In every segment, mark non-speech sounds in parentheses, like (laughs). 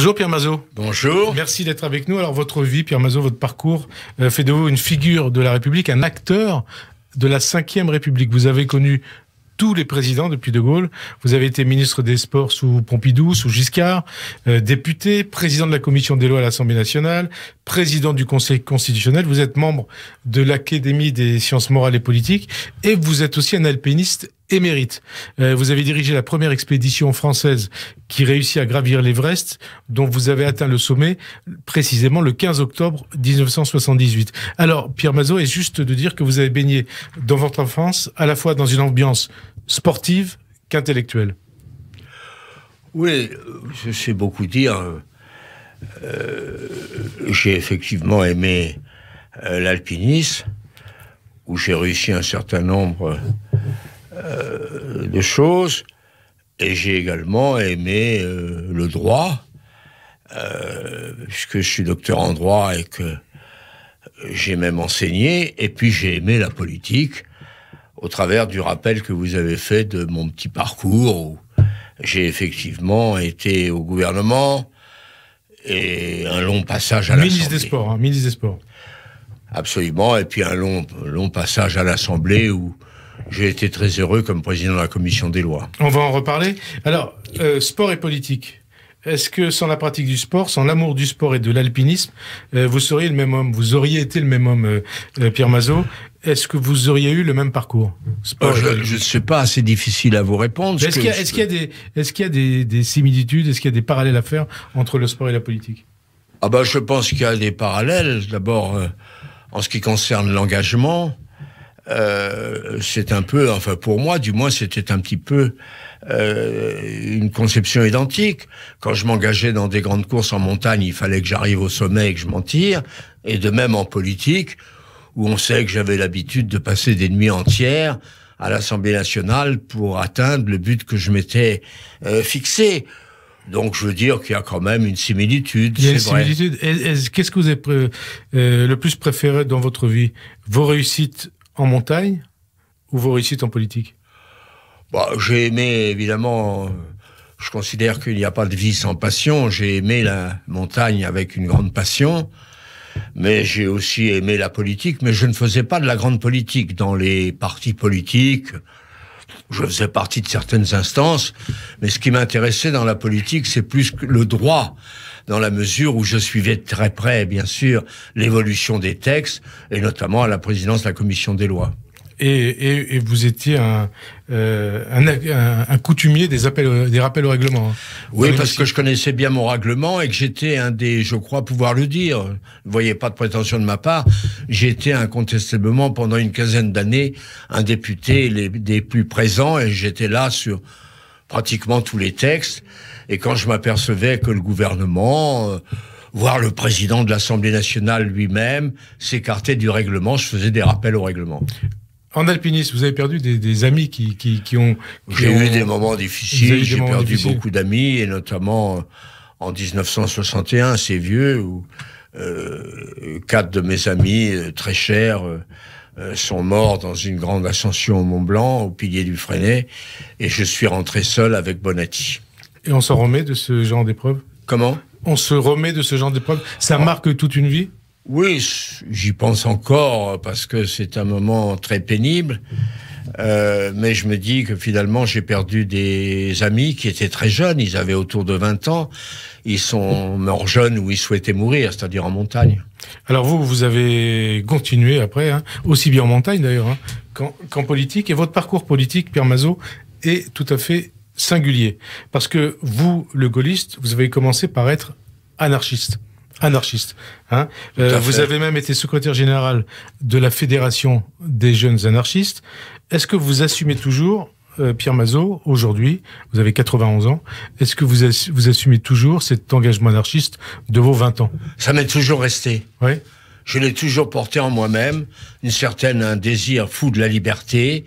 Bonjour Pierre Mazot. Bonjour. Merci d'être avec nous. Alors votre vie, Pierre Mazot, votre parcours euh, fait de vous une figure de la République, un acteur de la Ve République. Vous avez connu tous les présidents depuis De Gaulle. Vous avez été ministre des Sports sous Pompidou, sous Giscard, euh, député, président de la commission des lois à l'Assemblée nationale, président du Conseil constitutionnel, vous êtes membre de l'Académie des sciences morales et politiques, et vous êtes aussi un alpiniste émérite. Euh, vous avez dirigé la première expédition française qui réussit à gravir l'Everest, dont vous avez atteint le sommet précisément le 15 octobre 1978. Alors, Pierre Mazot, est juste de dire que vous avez baigné dans votre enfance à la fois dans une ambiance sportive qu'intellectuelle. Oui, euh, je sais beaucoup dire. Euh, j'ai effectivement aimé euh, l'alpinisme, où j'ai réussi un certain nombre euh, de choses, et j'ai également aimé le droit, puisque je suis docteur en droit et que j'ai même enseigné, et puis j'ai aimé la politique au travers du rappel que vous avez fait de mon petit parcours où j'ai effectivement été au gouvernement, et un long passage à l'Assemblée. Ministre des Sports, hein, ministre des Sports. Absolument, et puis un long, passage à l'Assemblée où j'ai été très heureux comme président de la commission des lois. On va en reparler. Alors, euh, sport et politique. Est-ce que sans la pratique du sport, sans l'amour du sport et de l'alpinisme, euh, vous seriez le même homme Vous auriez été le même homme, euh, euh, Pierre Mazot Est-ce que vous auriez eu le même parcours Je ne sais pas, c'est difficile à vous répondre. Est-ce qu'il y, a, des, similitudes Est-ce qu'il y a des parallèles à faire entre le sport et la politique Ah bah, je pense qu'il y a des parallèles. D'abord, en ce qui concerne l'engagement, c'est un peu, enfin pour moi, du moins, c'était un petit peu euh, une conception identique. Quand je m'engageais dans des grandes courses en montagne, il fallait que j'arrive au sommet et que je m'en tire. Et de même en politique, où on sait que j'avais l'habitude de passer des nuits entières à l'Assemblée nationale pour atteindre le but que je m'étais euh, fixé. Donc je veux dire qu'il y a quand même une similitude. Il y a une similitude. Qu'est-ce que vous avez euh, le plus préféré dans votre vie Vos réussites en montagne ou vos réussites en politique bah, j'ai aimé, évidemment, euh, je considère qu'il n'y a pas de vie sans passion. J'ai aimé la montagne avec une grande passion, mais j'ai aussi aimé la politique, mais je ne faisais pas de la grande politique dans les partis politiques. Je faisais partie de certaines instances, mais ce qui m'intéressait dans la politique, c'est plus que le droit, dans la mesure où je suivais très près, bien sûr, l'évolution des textes, et notamment à la présidence de la commission des lois et, et, et vous étiez euh, un, un, un, coutumier des, appels, des rappels au règlement. Hein. oui, parce que je connaissais bien mon règlement et que j'étais un des, je crois pouvoir le dire, ne voyez pas de prétention de ma part, j'étais incontestablement pendant une quinzaine d'années un député des plus présents et j'étais là sur pratiquement tous les textes. Et quand je m'apercevais que le gouvernement... Euh, voire le président de l'Assemblée nationale lui-même s'écartait du règlement. Je faisais des rappels au règlement. En alpiniste, vous avez perdu des, amis qui, ont... J'ai eu des moments difficiles, j'ai perdu beaucoup d'amis, et notamment euh, en 1961, c'est vieux, où euh, quatre de mes amis euh, très chers sont morts dans une grande ascension au Mont Blanc, au pilier du Freinet, et je suis rentré seul avec Bonatti. Et on se remet de ce genre d'épreuve Comment On se remet de ce genre d'épreuve Ça marque toute une vie oui, j'y pense encore parce que c'est un moment très pénible. Euh, mais je me dis que finalement, j'ai perdu des amis qui étaient très jeunes. Ils avaient autour de 20 ans. Ils sont morts jeunes ou ils souhaitaient mourir, c'est-à-dire en montagne. Alors vous, vous avez continué après, hein, aussi bien en montagne d'ailleurs hein, qu'en politique. Et votre parcours politique, Pierre Mazot, est tout à fait singulier. Parce que vous, le gaulliste, vous avez commencé par être anarchiste anarchiste. Hein euh, vous avez même été secrétaire général de la Fédération des jeunes anarchistes. Est-ce que vous assumez toujours, euh, Pierre Mazot, aujourd'hui, vous avez 91 ans, est-ce que vous, assumez toujours cet engagement anarchiste de vos 20 ans Ça m'est toujours resté. Oui. Je l'ai toujours porté en moi-même, une certaine un désir fou de la liberté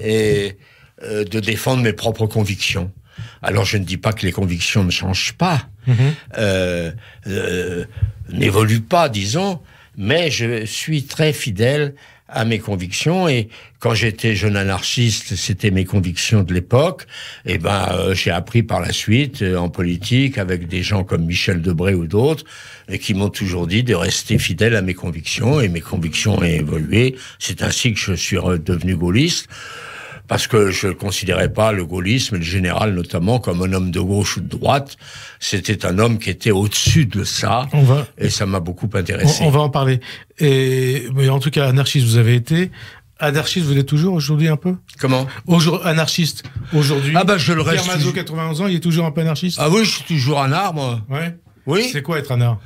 et euh, de défendre mes propres convictions. Alors je ne dis pas que les convictions ne changent pas, euh, euh, n'évolue pas, disons, mais je suis très fidèle à mes convictions et quand j'étais jeune anarchiste, c'était mes convictions de l'époque. Et eh ben, euh, j'ai appris par la suite en politique avec des gens comme Michel Debré ou d'autres, qui m'ont toujours dit de rester fidèle à mes convictions. Et mes convictions ont évolué. C'est ainsi que je suis redevenu gaulliste parce que je ne considérais pas le gaullisme, le général notamment, comme un homme de gauche ou de droite. C'était un homme qui était au-dessus de ça, on va, et ça m'a beaucoup intéressé. On, va en parler. Et, en tout cas, anarchiste, vous avez été. Anarchiste, vous l'êtes toujours aujourd'hui un peu Comment Anarchiste, aujourd'hui. Ah ben, je le reste. Pierre 91 ans, il est toujours un peu anarchiste Ah oui, je suis toujours un arbre. Ouais. Oui. C'est quoi être un art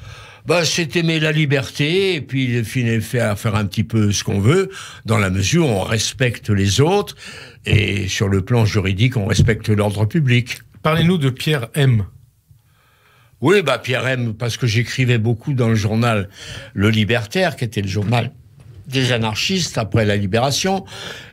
bah, c'est aimer la liberté et puis faire, faire un petit peu ce qu'on veut, dans la mesure où on respecte les autres, et sur le plan juridique, on respecte l'ordre public. Parlez-nous de Pierre M. Oui, bah Pierre M, parce que j'écrivais beaucoup dans le journal Le Libertaire, qui était le journal des anarchistes après la libération.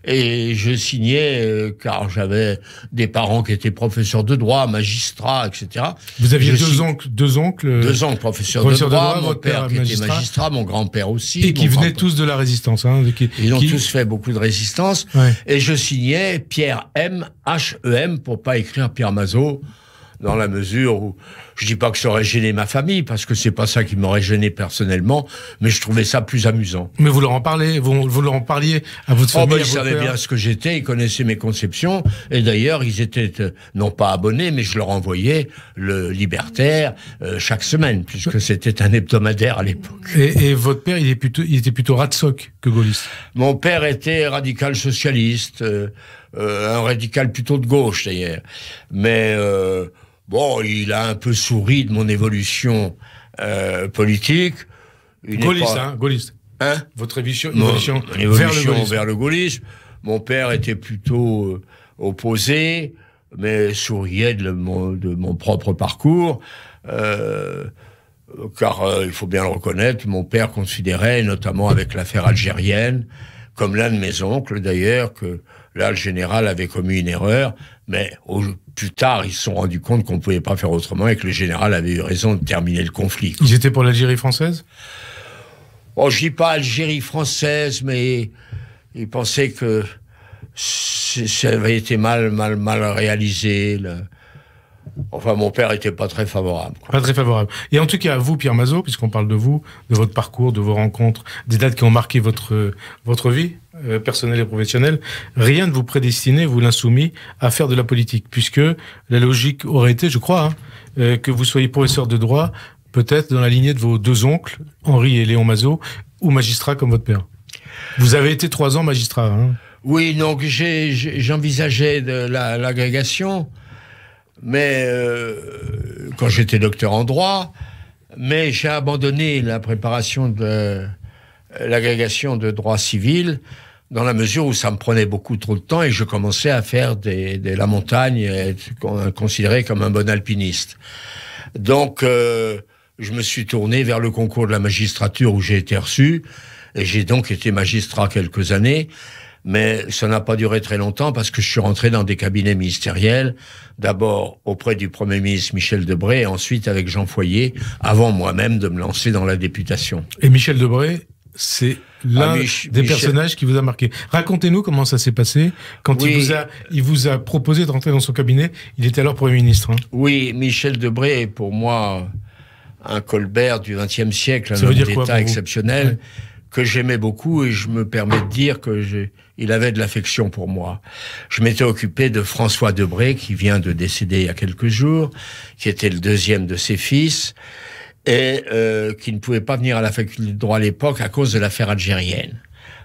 Et je signais, euh, car j'avais des parents qui étaient professeurs de droit, magistrats, etc. Vous aviez deux, oncles, deux oncles Deux oncles, professeurs, de, droit, mon père, qui était magistrat, mon grand-père aussi. Et qui venaient tous de la résistance. Hein, Ils ont tous fait beaucoup de résistance. Et je signais Pierre M, H-E-M, pour pas écrire Pierre Mazot dans la mesure où je dis pas que ça aurait gêné ma famille, parce que c'est pas ça qui m'aurait gêné personnellement, mais je trouvais ça plus amusant. Mais vous leur en parlez, vous, vous leur en parliez à votre oh, famille. Oh ben, ils savaient bien ce que j'étais, ils connaissaient mes conceptions, et d'ailleurs ils étaient euh, non pas abonnés, mais je leur envoyais le Libertaire euh, chaque semaine, puisque c'était un hebdomadaire à l'époque. Et, et, votre père, il, est plutôt, il était plutôt ratsoc que gaulliste. Mon père était radical socialiste, euh, un radical plutôt de gauche d'ailleurs, mais Bon, il a un peu souri de mon évolution euh, politique. gaulliste, hein, gaulliste. Hein Votre évolution, vers, le gaullisme. Mon père était plutôt euh, opposé, mais souriait de, mon, de mon, propre parcours. Euh, car il faut bien le reconnaître, mon père considérait, notamment avec l'affaire algérienne, comme l'un de mes oncles d'ailleurs, que Là, le général avait commis une erreur, mais plus tard, ils se sont rendus compte qu'on ne pouvait pas faire autrement et que le général avait eu raison de terminer le conflit. Ils étaient pour l'Algérie française oh' ne dis pas Algérie française, mais ils pensaient que ça avait été mal, mal, mal réalisé. Enfin, mon père était pas très favorable. Pas très favorable. Et en tout cas, à vous, Pierre Mazot, puisqu'on parle de vous, de votre parcours, de vos rencontres, des dates qui ont marqué votre, votre vie euh, personnel et professionnel, rien ne vous prédestinait, vous l'insoumis, à faire de la politique, puisque la logique aurait été, je crois, hein, euh, que vous soyez professeur de droit, peut-être dans la lignée de vos deux oncles, Henri et Léon Mazot, ou magistrat comme votre père. Vous avez été trois ans magistrat. Hein. Oui, donc j'envisageais l'agrégation, mais euh, quand j'étais docteur en droit, mais j'ai abandonné la préparation de l'agrégation de droit civil dans la mesure où ça me prenait beaucoup trop de temps et je commençais à faire des, la montagne, et être considéré comme un bon alpiniste. Donc, euh, je me suis tourné vers le concours de la magistrature où j'ai été reçu, et j'ai donc été magistrat quelques années, mais ça n'a pas duré très longtemps parce que je suis rentré dans des cabinets ministériels, d'abord auprès du Premier ministre Michel Debré, ensuite avec Jean Foyer, avant moi-même de me lancer dans la députation. Et Michel Debré c'est l'un ah, des personnages qui vous a marqué. Racontez-nous comment ça s'est passé quand il, vous a, il vous a proposé de rentrer dans son cabinet. Il était alors Premier ministre. Hein. Oui, Michel Debré est pour moi un Colbert du XXe siècle, un homme exceptionnel que j'aimais beaucoup et je me permets de dire que il avait de l'affection pour moi. Je m'étais occupé de François Debré qui vient de décéder il y a quelques jours, qui était le deuxième de ses fils et euh, qui ne pouvait pas venir à la faculté de droit à l'époque à cause de l'affaire algérienne.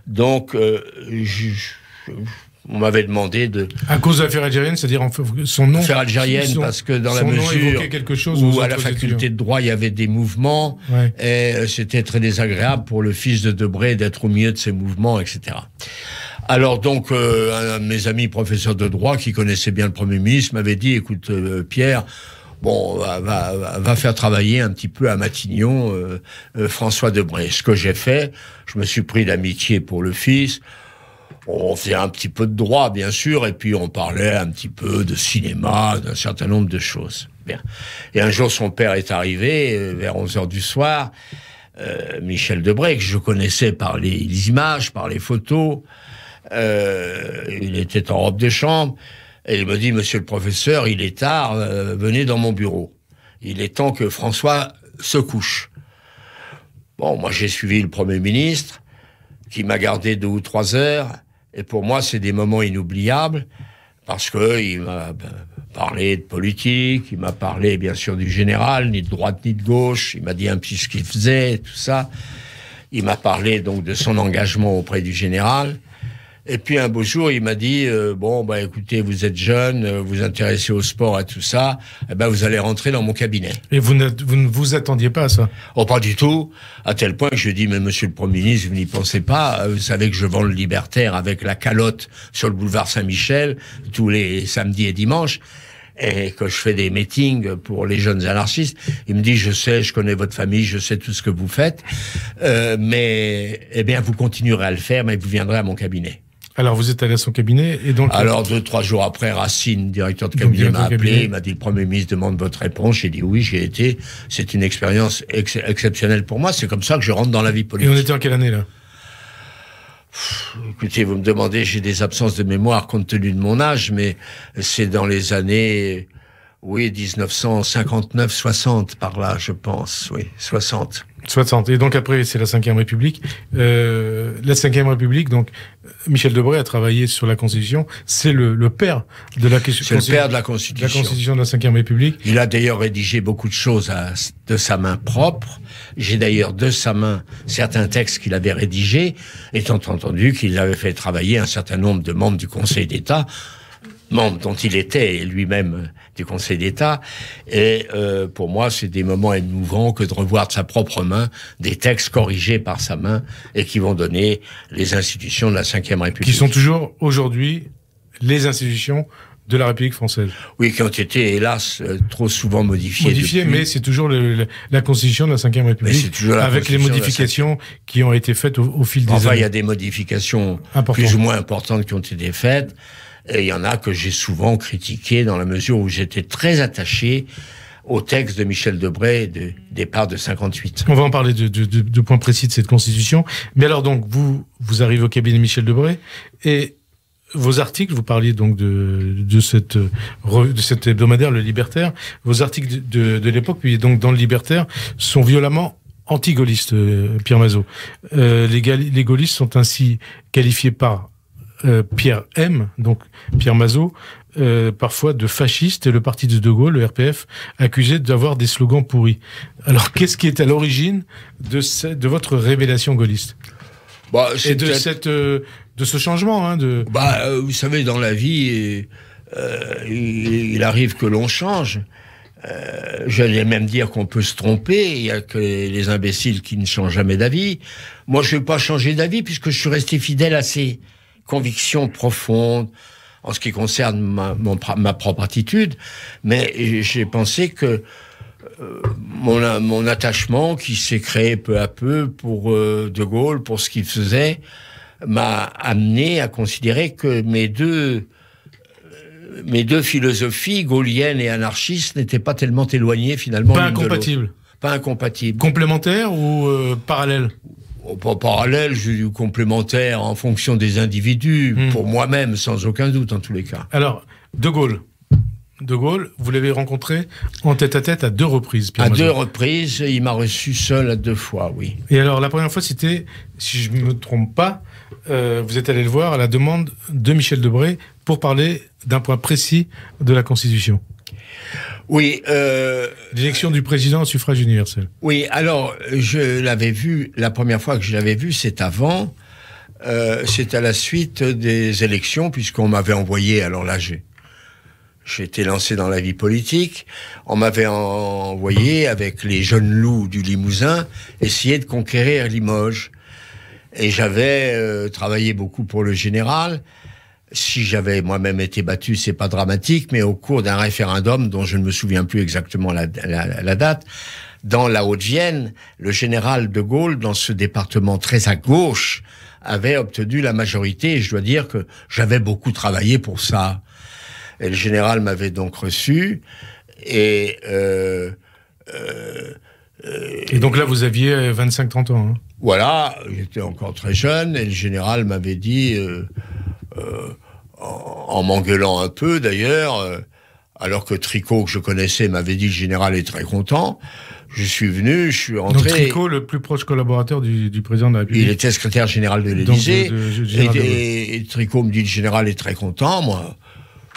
Donc, euh, je, on m'avait demandé de... À cause de l'affaire algérienne, c'est-à-dire son nom... L'affaire algérienne, parce que dans la mesure quelque chose où à la faculté de droit, il y avait des mouvements, et euh, c'était très désagréable pour le fils de Debré d'être au milieu de ces mouvements, etc. Alors donc, un de mes amis professeurs de droit qui connaissait bien le Premier ministre m'avait dit, écoute Pierre, bon, va, faire travailler un petit peu à Matignon euh, euh, François Debré. » Ce que j'ai fait, je me suis pris d'amitié pour le fils. On faisait un petit peu de droit, bien sûr, et puis on parlait un petit peu de cinéma, d'un certain nombre de choses. Et un jour, son père est arrivé euh, vers 11 h du soir. Michel Debray, que je connaissais par les, images, par les photos. il était en robe de chambre. Et il me dit, monsieur le professeur, il est tard, euh, venez dans mon bureau. Il est temps que François se couche. Bon, moi j'ai suivi le Premier ministre, qui m'a gardé deux ou trois heures, et pour moi c'est des moments inoubliables, parce qu'il m'a euh, parlé de politique, il m'a parlé bien sûr du général, ni de droite ni de gauche, il m'a dit un petit ce qu'il faisait, tout ça. Il m'a parlé donc de son engagement auprès du général. Et puis un beau jour, il m'a dit euh, bon bah écoutez, vous êtes jeune, euh, vous intéressez au sport et tout ça, eh ben vous allez rentrer dans mon cabinet. Et vous ne vous, ne vous attendiez pas à ça Oh pas du tout, à tel point que je dis mais Monsieur le Premier ministre, vous n'y pensez pas euh, Vous savez que je vends le Libertaire avec la calotte sur le boulevard Saint-Michel tous les samedis et dimanches et que je fais des meetings pour les jeunes anarchistes, il me dit je sais, je connais votre famille, je sais tout ce que vous faites, mais eh bien vous continuerez à le faire, mais vous viendrez à mon cabinet. Alors, vous êtes allé à son cabinet et donc. Alors, deux, trois jours après, Racine, directeur de cabinet, m'a appelé. Il m'a dit le Premier ministre demande votre réponse. J'ai dit oui, j'ai été. C'est une expérience exceptionnelle pour moi. C'est comme ça que je rentre dans la vie politique. Et on était en quelle année, là Écoutez, vous me demandez, j'ai des absences de mémoire compte tenu de mon âge, mais c'est dans les années oui, 1959-60, par là, je pense, oui, 60. 60. Et donc après, c'est la Ve République. Euh, la Ve République, donc, Michel Debré a travaillé sur la Constitution. C'est le, père de la Constitution. C'est le père de la Constitution. La Constitution de la Ve République. Il a d'ailleurs rédigé beaucoup de choses de sa main propre. J'ai d'ailleurs de sa main certains textes qu'il avait rédigés, étant entendu qu'il avait fait travailler un certain nombre de membres du Conseil d'État membre dont il était lui-même euh, du Conseil d'État. Et euh, pour moi, c'est des moments émouvants que de revoir de sa propre main des textes corrigés par sa main et qui vont donner les institutions de la Ve République. Qui sont toujours aujourd'hui les institutions de la République française. Oui, qui ont été, hélas, euh, trop souvent modifiées. Modifiées, mais c'est toujours la Constitution de la Ve République, la avec les modifications qui ont été faites au, fil des années. Enfin, il y a des modifications plus ou moins importantes qui ont été faites. Et il y en a que j'ai souvent critiqué dans la mesure où j'étais très attaché au texte de Michel Debray de départ de 58. On va en parler de, de, de, de points précis de cette constitution. Mais alors donc, vous, vous arrivez au cabinet Michel Debray et vos articles, vous parliez donc de, de, cette, de cette hebdomadaire, Le Libertaire, vos articles de, de, l'époque, puis donc dans Le Libertaire, sont violemment anti-gaullistes, euh, Pierre Mazot. Euh, les, les gaullistes sont ainsi qualifiés par euh, Pierre M, donc Pierre Mazot, euh, parfois de fasciste, et le parti de De Gaulle, le RPF, accusé d'avoir des slogans pourris. Alors qu'est-ce qui est à l'origine de, de votre révélation gaulliste bah, Et de, cette, euh, de ce changement hein, de... bah, Vous savez, dans la vie, il, il, arrive que l'on change. Euh, j'allais même dire qu'on peut se tromper, il y a que les imbéciles qui ne changent jamais d'avis. Moi, je vais pas changer d'avis puisque je suis resté fidèle à ces, conviction profonde en ce qui concerne ma, ma propre attitude, mais j'ai pensé que euh, mon, mon, attachement qui s'est créé peu à peu pour euh, De Gaulle, pour ce qu'il faisait, m'a amené à considérer que mes deux euh, mes deux philosophies, gaullienne et anarchiste, n'étaient pas tellement éloignées finalement. Pas incompatibles. Pas incompatibles. Complémentaires ou parallèles pas parallèle, j'ai complémentaire en fonction des individus, hmm. pour moi-même, sans aucun doute en tous les cas. Alors, De Gaulle. De Gaulle, vous l'avez rencontré en tête-à-tête -à, deux reprises. à deux reprises, il m'a reçu seul à deux fois, oui. Et alors, la première fois, c'était, si je ne me trompe pas, euh, vous êtes allé le voir à la demande de Michel Debré pour parler d'un point précis de la Constitution. Oui. Euh, L'élection du président au suffrage universel. Oui, alors je l'avais vu, la première fois que je l'avais vu, c'est avant, euh, c'est à la suite des élections, puisqu'on m'avait envoyé, alors là j'ai... J'étais lancé dans la vie politique. On m'avait envoyé avec les jeunes loups du Limousin essayer de conquérir Limoges. Et j'avais euh, travaillé beaucoup pour le général si j'avais moi-même été battu, c'est pas dramatique, mais au cours d'un référendum dont je ne me souviens plus exactement la, date, dans la Haute-Vienne, le général de Gaulle, dans ce département très à gauche, avait obtenu la majorité. Et je dois dire que j'avais beaucoup travaillé pour ça. Et le général m'avait donc reçu. Et euh, euh, et donc là, vous aviez 25-30 euh, ans. Hein. Voilà, j'étais encore très jeune et le général m'avait dit en m'engueulant un peu d'ailleurs, euh, alors que Tricot, que je connaissais, m'avait dit le général est très content. Je suis venu, je suis entré. Tricot, le plus proche collaborateur du, président de la République. Il était secrétaire général de l'Élysée. et, Tricot me dit le général est très content. Moi,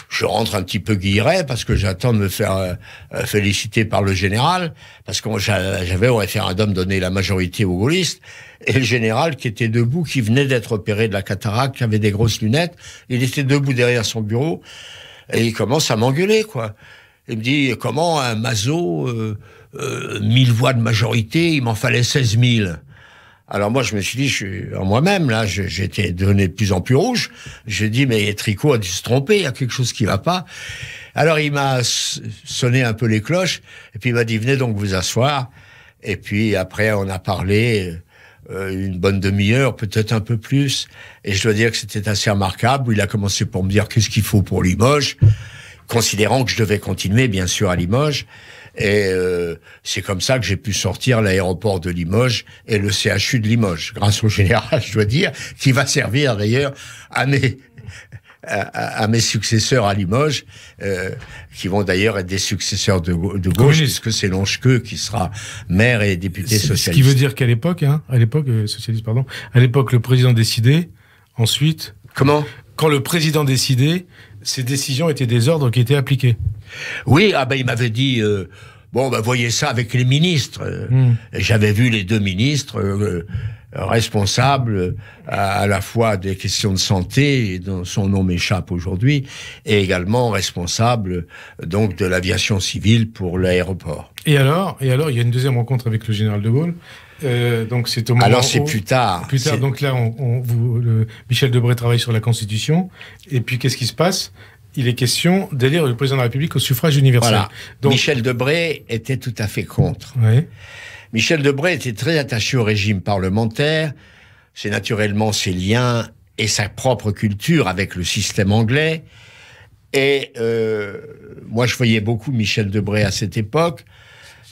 je rentre un petit peu guilleret parce que j'attends de me faire euh, euh, féliciter par le général, parce que j'avais au référendum donné la majorité aux gaullistes, et le général qui était debout, qui venait d'être opéré de la cataracte, qui avait des grosses lunettes, il était debout derrière son bureau, et il commence à m'engueuler, quoi. Il me dit, comment un Mazo, euh, mille voix de majorité, il m'en fallait 16 000 alors moi, je me suis dit, en moi-même, là, j'étais devenu de plus en plus rouge. J'ai dit, mais Tricot a dû se tromper, il y a quelque chose qui va pas. Alors il m'a sonné un peu les cloches, et puis il m'a dit, venez donc vous asseoir. Et puis après, on a parlé euh, une bonne demi-heure, peut-être un peu plus. Et je dois dire que c'était assez remarquable. Il a commencé pour me dire qu'est-ce qu'il faut pour Limoges, considérant que je devais continuer, bien sûr, à Limoges. Et euh, c'est comme ça que j'ai pu sortir l'aéroport de Limoges et le CHU de Limoges, grâce au général, je dois dire, qui va servir d'ailleurs à mes à, mes successeurs à Limoges, euh, qui vont d'ailleurs être des successeurs de, de gauche, puisque c'est Lonchqueux qui sera maire et député socialiste. Ce qui veut dire qu'à l'époque, hein, à l'époque euh, socialiste, pardon, à l'époque le président décidait, ensuite. Comment Quand le président décidait, ses décisions étaient des ordres qui étaient appliqués. Oui, ah ben il m'avait dit. Euh, bon, ben voyez ça avec les ministres. Hmm. J'avais vu les deux ministres euh, euh, responsables à, la fois des questions de santé, dont son nom m'échappe aujourd'hui, et également responsables donc de l'aviation civile pour l'aéroport. Et alors, et alors, il y a une deuxième rencontre avec le général de Gaulle. donc c'est au moment Alors c'est plus tard. Plus tard. Donc là, on, vous, Michel Debré travaille sur la Constitution. Et puis qu'est-ce qui se passe il est question d'élire le président de la République au suffrage universel. Michel Debré était tout à fait contre. Michel Debré était très attaché au régime parlementaire. C'est naturellement ses liens et sa propre culture avec le système anglais. Et euh, moi, je voyais beaucoup Michel Debré à cette époque.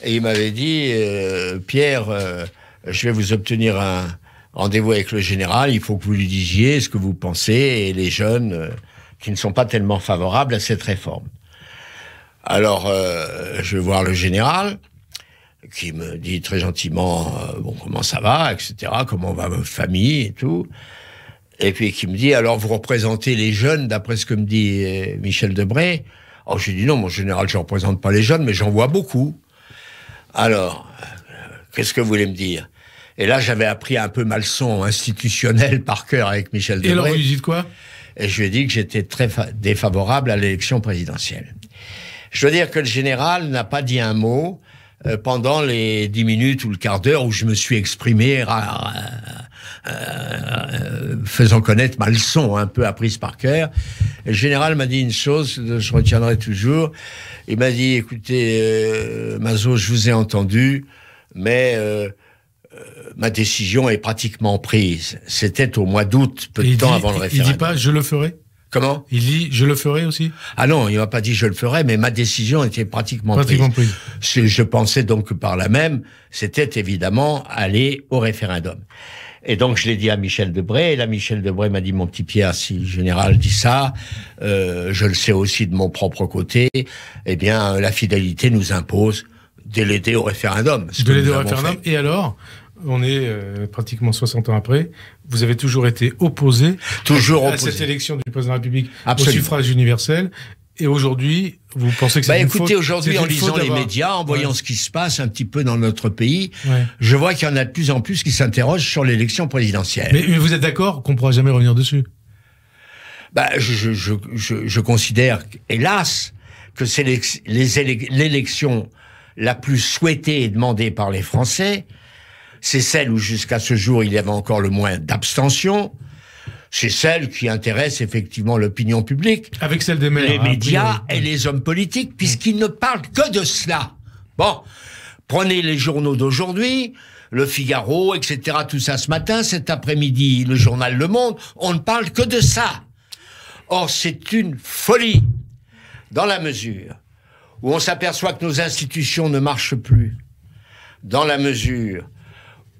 Et il m'avait dit, euh, Pierre, euh, je vais vous obtenir un rendez-vous avec le général. Il faut que vous lui disiez ce que vous pensez. Et les jeunes qui ne sont pas tellement favorables à cette réforme. Alors, euh, je vais voir le général, qui me dit très gentiment, euh, bon, comment ça va, etc., comment va votre famille et tout. Et puis qui me dit, alors vous représentez les jeunes, d'après ce que me dit euh, Michel Debré. Alors lui dis non, mon général, je ne représente pas les jeunes, mais j'en vois beaucoup. Alors, qu'est-ce que vous voulez me dire Et là, j'avais appris un peu ma leçon institutionnelle par cœur avec Michel Debré. Et alors, vous dit dites quoi et je lui ai dit que j'étais très défavorable à l'élection présidentielle. Je veux dire que le général n'a pas dit un mot euh, pendant les dix minutes ou le quart d'heure où je me suis exprimé euh, euh, faisant connaître ma leçon, un peu apprise par cœur. le général m'a dit une chose que je retiendrai toujours. Il m'a dit, écoutez, Mazo, je vous ai entendu, mais ma décision est pratiquement prise. C'était au mois d'août, peu de temps avant le référendum. Il dit pas je le ferai. Comment Il dit je le ferai aussi. Ah non, il m'a pas dit je le ferai, mais ma décision était pratiquement, pratiquement prise. Je pensais donc par la même, c'était évidemment aller au référendum. Et donc je l'ai dit à Michel Debré, et là Michel Debré m'a dit, mon petit Pierre, si le général dit ça, euh, je le sais aussi de mon propre côté, eh bien la fidélité nous impose de l'aider au référendum. De au référendum, et alors on est euh, pratiquement 60 ans après, vous avez toujours été opposé toujours à, opposé. cette élection du président de la République Absolument. au suffrage universel. Et aujourd'hui, vous pensez que c'est bah, écoutez, aujourd'hui, en lisant les médias, en voyant ce qui se passe un petit peu dans notre pays, je vois qu'il y en a de plus en plus qui s'interrogent sur l'élection présidentielle. Mais, vous êtes d'accord qu'on ne pourra jamais revenir dessus bah, je, je, je, je considère, hélas, que c'est l'élection la plus souhaitée et demandée par les Français, c'est celle où jusqu'à ce jour il y avait encore le moins d'abstention. C'est celle qui intéresse effectivement l'opinion publique. Avec celle des Les médias et les hommes politiques, puisqu'ils ne parlent que de cela. Bon, prenez les journaux d'aujourd'hui, le Figaro, etc., tout ça ce matin, cet après-midi, le journal Le Monde, on ne parle que de ça. Or, c'est une folie, dans la mesure où on s'aperçoit que nos institutions ne marchent plus, dans la mesure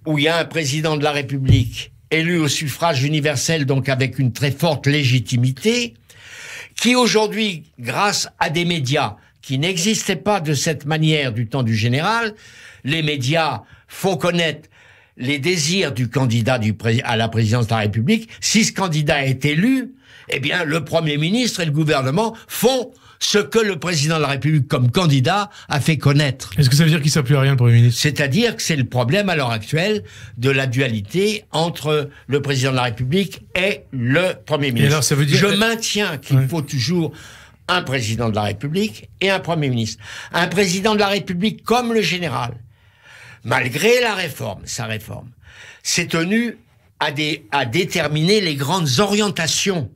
où il y a un président de la République élu au suffrage universel, donc avec une très forte légitimité, qui aujourd'hui, grâce à des médias qui n'existaient pas de cette manière du temps du général, les médias font connaître les désirs du candidat à la présidence de la République. Si ce candidat est élu, eh bien, le Premier ministre et le gouvernement font ce que le président de la République, comme candidat, a fait connaître. Est-ce que ça veut dire qu'il s'appuie à rien, le Premier ministre C'est-à-dire que c'est le problème à l'heure actuelle de la dualité entre le président de la République et le Premier ministre. Et alors, ça veut dire... Je maintiens qu'il faut toujours un président de la République et un Premier ministre. Un président de la République comme le général, malgré la réforme, sa réforme, s'est tenu à déterminer les grandes orientations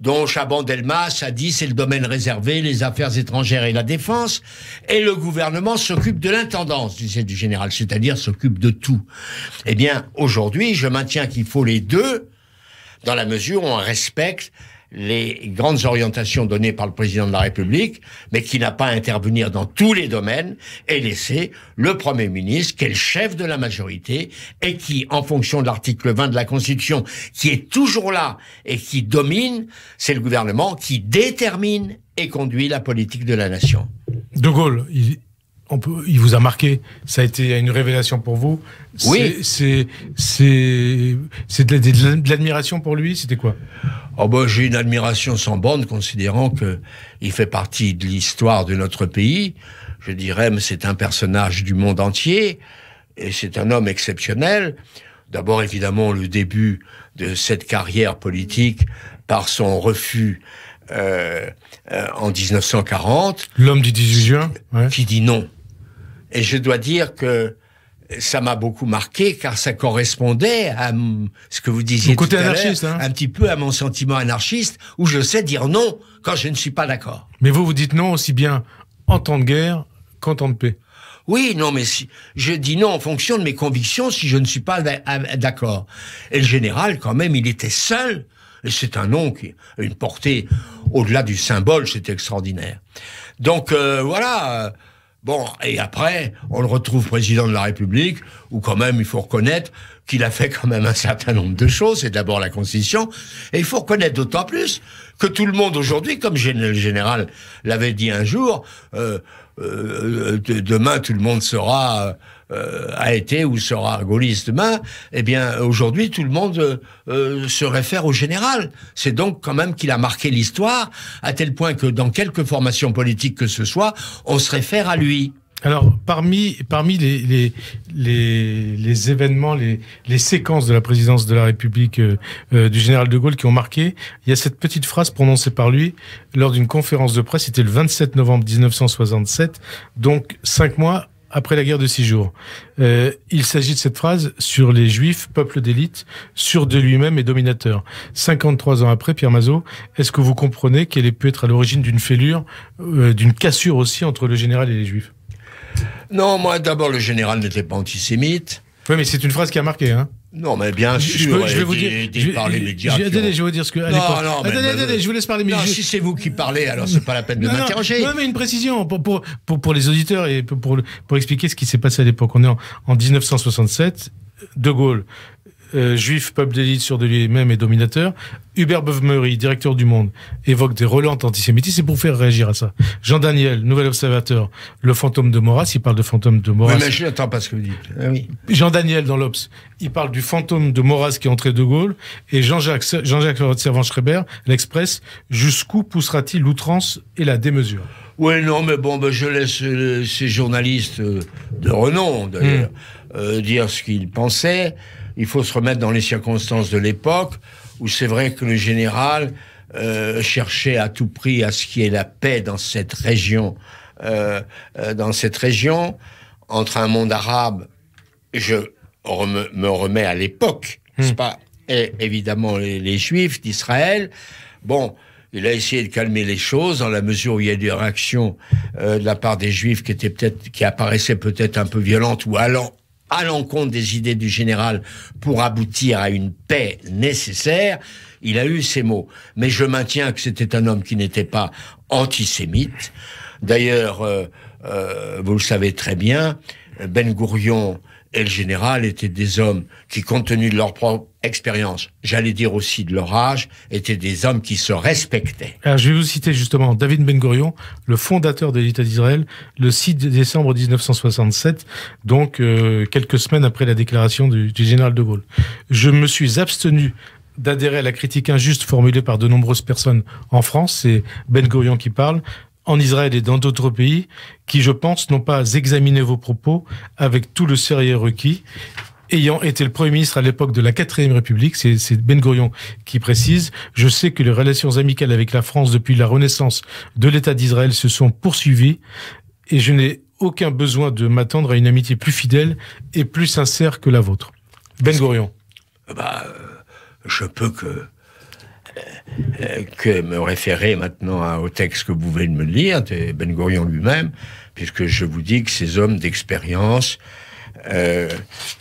donc, Chaban-Delmas a dit c'est le domaine réservé, les affaires étrangères et la défense, et le gouvernement s'occupe de l'intendance, disait du général, c'est-à-dire s'occupe de tout. Eh bien, aujourd'hui, je maintiens qu'il faut les deux, dans la mesure où on respecte les grandes orientations données par le président de la République, mais qui n'a pas à intervenir dans tous les domaines et laisser le Premier ministre, qui est le chef de la majorité et qui, en fonction de l'article 20 de la Constitution, qui est toujours là et qui domine, c'est le gouvernement qui détermine et conduit la politique de la nation. De Gaulle, peut, il vous a marqué. Ça a été une révélation pour vous. Oui. C'est, c'est, c'est de l'admiration pour lui. C'était quoi oh ben, j'ai une admiration sans borne, considérant que il fait partie de l'histoire de notre pays. Je dirais, mais c'est un personnage du monde entier et c'est un homme exceptionnel. D'abord, évidemment, le début de cette carrière politique par son refus euh, euh, en 1940. L'homme du 18 juin. Qui dit non. Et je dois dire que ça m'a beaucoup marqué car ça correspondait à ce que vous disiez tout côté à anarchiste, hein. un petit peu à mon sentiment anarchiste où je sais dire non quand je ne suis pas d'accord. Mais vous vous dites non aussi bien en temps de guerre qu'en temps de paix. Oui, non, mais si, je dis non en fonction de mes convictions si je ne suis pas d'accord. Et le général, quand même, il était seul. Et c'est un nom qui a une portée au-delà du symbole, c'était extraordinaire. Donc euh, voilà. Bon, et après, on le retrouve président de la République, où quand même, il faut reconnaître qu'il a fait quand même un certain nombre de choses. C'est d'abord la Constitution. Et il faut reconnaître d'autant plus que tout le monde aujourd'hui, comme le général l'avait dit un jour, euh, euh, euh, demain, tout le monde sera... Euh, a été ou sera gaulliste demain, eh bien aujourd'hui tout le monde euh, euh, se réfère au général. C'est donc quand même qu'il a marqué l'histoire à tel point que dans quelques formations politiques que ce soit, on se réfère à lui. Alors, parmi, parmi les, les, événements, les, les, séquences de la présidence de la République du général de Gaulle qui ont marqué, il y a cette petite phrase prononcée par lui lors d'une conférence de presse, c'était le 27 novembre 1967, donc cinq mois après la guerre de six jours. Euh, il s'agit de cette phrase sur les juifs, peuple d'élite, sûr de lui-même et dominateur. 53 ans après, Pierre Mazot, est-ce que vous comprenez qu'elle ait pu être à l'origine d'une fêlure, euh, d'une cassure aussi entre le général et les juifs Non, moi d'abord, le général n'était pas antisémite. Oui, mais c'est une phrase qui a marqué. Hein non, mais bien sûr. Je, vais vous dire. je, vais vous dire ce que. À non, non, attendez, attendez, je vous laisse parler. Mais non, si c'est vous qui parlez, alors c'est pas la peine de m'interroger. Non, mais une précision pour, pour, pour, les auditeurs et pour, pour, expliquer ce qui s'est passé à l'époque. On est en, en 1967. De Gaulle euh, juif, peuple d'élite sur de lui-même et dominateur, Hubert beuve directeur du Monde, évoque des relents antisémitistes, c'est pour faire réagir à ça. Jean Daniel, nouvel observateur, le fantôme de Maurras, il parle de fantôme de Maurras. mais je n'attends pas ce que vous dites. Ah Jean Daniel, dans l'Obs, il parle du fantôme de Maurras qui est entré de Gaulle, et Jean-Jacques Jean-Jacques Servan-Schreiber, l'Express, jusqu'où poussera-t-il l'outrance et la démesure oui, non, mais bon, ben, je laisse euh, ces journalistes euh, de renom, d'ailleurs, hmm. dire ce qu'ils pensaient il faut se remettre dans les circonstances de l'époque où c'est vrai que le général euh, cherchait à tout prix à ce qui est la paix dans cette région, euh, euh, dans cette région entre un monde arabe. Je me remets à l'époque, hmm. pas et évidemment les, Juifs d'Israël. Bon, il a essayé de calmer les choses dans la mesure où il y a des réactions de la part des Juifs qui étaient peut-être qui apparaissaient peut-être un peu violentes ou allant à l'encontre des idées du général pour aboutir à une paix nécessaire, il a eu ces mots. Mais je maintiens que c'était un homme qui n'était pas antisémite. D'ailleurs, euh, euh, vous le savez très bien, Ben Gourion et le général était des hommes qui, compte tenu de leur propre expérience, j'allais dire aussi de leur âge, étaient des hommes qui se respectaient. Alors, je vais vous citer justement David Ben Gurion, le fondateur de l'État d'Israël, le 6 décembre 1967, donc euh, quelques semaines après la déclaration du, général de Gaulle. Je me suis abstenu d'adhérer à la critique injuste formulée par de nombreuses personnes en France, c'est Ben Gurion qui parle, en Israël et dans d'autres pays qui, je pense, n'ont pas examiné vos propos avec tout le sérieux requis. Ayant été le Premier ministre à l'époque de la Quatrième République, c'est Ben Gurion qui précise, je sais que les relations amicales avec la France depuis la renaissance de l'État d'Israël se sont poursuivies et je n'ai aucun besoin de m'attendre à une amitié plus fidèle et plus sincère que la vôtre. Ben Gurion. Ah bah, euh, je peux que que me référer maintenant au texte que vous venez de me lire, de Ben Gurion lui-même, puisque je vous dis que ces hommes d'expérience euh,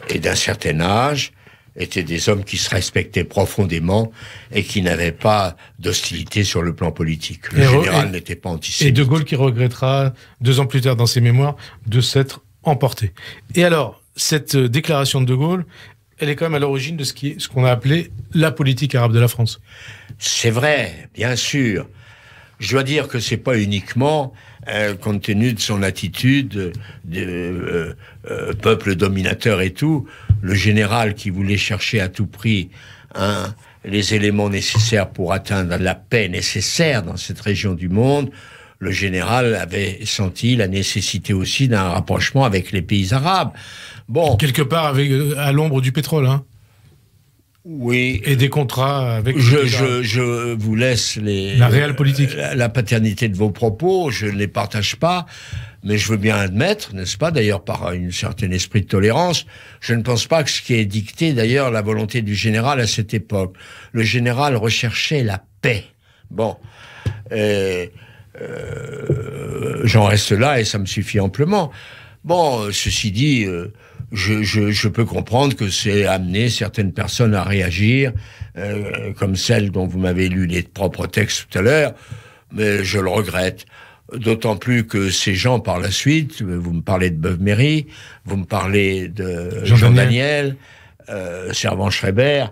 et d'un certain âge étaient des hommes qui se respectaient profondément et qui n'avaient pas d'hostilité sur le plan politique. Le général n'était pas antisémite. Et De Gaulle qui regrettera, deux ans plus tard dans ses mémoires, de s'être emporté. Et alors, cette euh, déclaration de De Gaulle, elle est quand même à l'origine de ce qu'on ce a appelé la politique arabe de la France. C'est vrai, bien sûr. Je dois dire que c'est pas uniquement euh, compte tenu de son attitude euh, de euh, peuple dominateur et tout, le général qui voulait chercher à tout prix hein, les éléments nécessaires pour atteindre la paix nécessaire dans cette région du monde, le général avait senti la nécessité aussi d'un rapprochement avec les pays arabes. Bon, quelque part à l'ombre du pétrole, hein. Oui. Et des contrats avec. Je, je, je, vous laisse les. La réelle politique. La, paternité de vos propos, je ne les partage pas, mais je veux bien admettre, n'est-ce pas, d'ailleurs par un certain esprit de tolérance, je ne pense pas que ce qui est dicté, d'ailleurs, la volonté du général à cette époque. Le général recherchait la paix. Bon. Euh, j'en reste là et ça me suffit amplement. Bon, ceci dit. Euh, je, peux comprendre que c'est amener certaines personnes à réagir, euh, comme celles dont vous m'avez lu les propres textes tout à l'heure, mais je le regrette. D'autant plus que ces gens, par la suite, vous me parlez de Beuve Méry, vous me parlez de Jean, Daniel, euh, Servan Schreiber,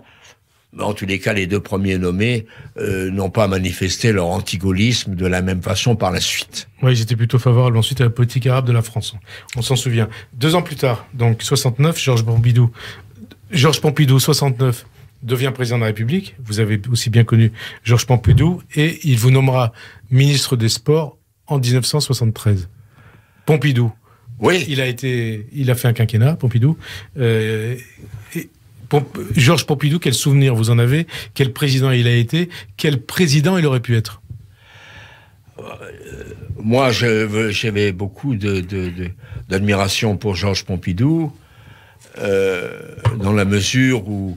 bah, en tous les cas, les deux premiers nommés euh, n'ont pas manifesté leur anti-gaullisme de la même façon par la suite. Oui, étaient plutôt favorables ensuite à la politique arabe de la France. On s'en souvient. Deux ans plus tard, donc 69, Georges Pompidou, Georges Pompidou, 69, devient président de la République. Vous avez aussi bien connu Georges Pompidou et il vous nommera ministre des Sports en 1973. Pompidou. Oui. Il a été, il a fait un quinquennat, Pompidou. Euh, et Georges Pompidou, quel souvenir vous en avez Quel président il a été Quel président il aurait pu être euh, moi, j'avais beaucoup d'admiration pour Georges Pompidou, euh, dans la mesure où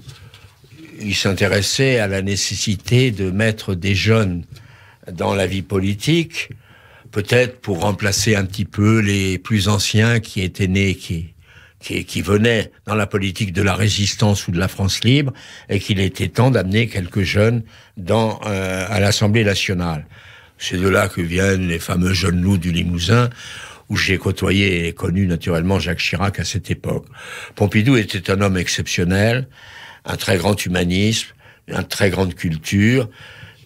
il s'intéressait à la nécessité de mettre des jeunes dans la vie politique, peut-être pour remplacer un petit peu les plus anciens qui étaient nés, qui, qui, venait dans la politique de la résistance ou de la France libre, et qu'il était temps d'amener quelques jeunes dans, euh, à l'Assemblée nationale. C'est de là que viennent les fameux jeunes loups du Limousin, où j'ai côtoyé et connu naturellement Jacques Chirac à cette époque. Pompidou était un homme exceptionnel, un très grand humanisme, une très grande culture,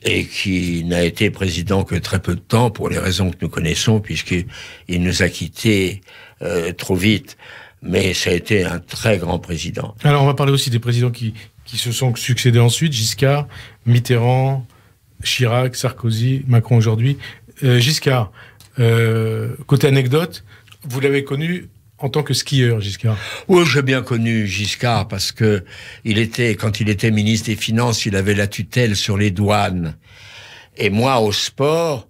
et qui n'a été président que très peu de temps pour les raisons que nous connaissons, puisqu'il nous a quittés euh, trop vite mais ça a été un très grand président. Alors on va parler aussi des présidents qui, qui se sont succédés ensuite, Giscard, Mitterrand, Chirac, Sarkozy, Macron aujourd'hui. Euh, Giscard, euh, côté anecdote, vous l'avez connu en tant que skieur, Giscard Oui, j'ai bien connu Giscard parce que il était, quand il était ministre des Finances, il avait la tutelle sur les douanes. Et moi, au sport,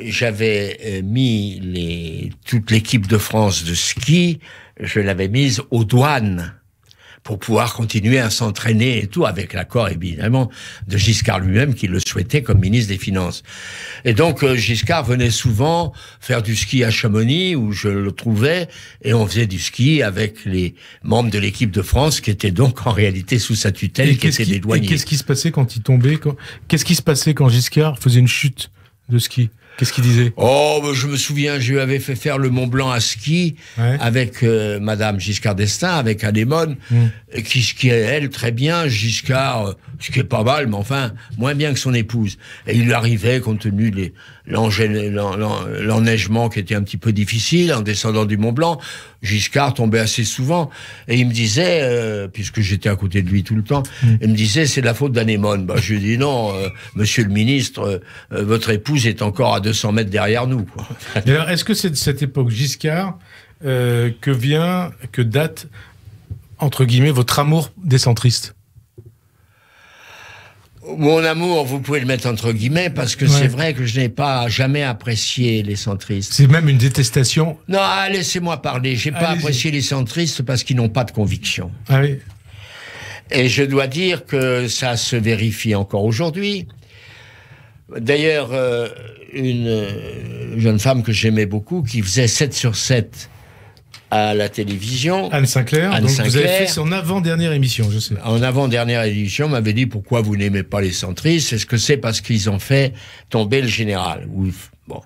j'avais euh, mis les, toute l'équipe de France de ski je l'avais mise aux douanes pour pouvoir continuer à s'entraîner et tout, avec l'accord évidemment de Giscard lui-même qui le souhaitait comme ministre des Finances. Et donc euh, Giscard venait souvent faire du ski à Chamonix où je le trouvais et on faisait du ski avec les membres de l'équipe de France qui étaient donc en réalité sous sa tutelle, qui étaient des douaniers. Et qu'est-ce qui se passait quand il tombait Qu'est-ce qui se passait quand Giscard faisait une chute de ski Qu'est-ce qu'il disait Oh, ben, je me souviens, je lui avais fait faire le Mont Blanc à ski avec euh, Madame Giscard d'Estaing, avec Anémone, hmm. qui skiait, elle, très bien. Giscard, euh, ce qui est pas mal, mais enfin, moins bien que son épouse. Et il arrivait, compte tenu des l'enneigement qui était un petit peu difficile en descendant du Mont Blanc. Giscard tombait assez souvent. Et il me disait, euh, puisque j'étais à côté de lui tout le temps, mm. il me disait, c'est la faute d'Anémone. Bah, je lui dis non, euh, monsieur le ministre, euh, votre épouse est encore à 200 mètres derrière nous. D'ailleurs, est-ce que c'est de cette époque Giscard que vient, que date, entre guillemets, votre amour décentriste? Mon amour, vous pouvez le mettre entre guillemets parce que c'est vrai que je n'ai pas jamais apprécié les centristes. C'est même une détestation. Non, ah, laissez-moi parler. J'ai pas apprécié les centristes parce qu'ils n'ont pas de conviction. Ah oui Et je dois dire que ça se vérifie encore aujourd'hui. D'ailleurs, euh, une euh, jeune femme que j'aimais beaucoup, qui faisait 7 sur 7 à la télévision. Anne Sinclair. Anne donc vous avez fait son avant-dernière émission, je sais. En avant-dernière émission, m'avait dit pourquoi vous n'aimez pas les centristes Est-ce que c'est parce qu'ils ont fait tomber le général Ou, Bon,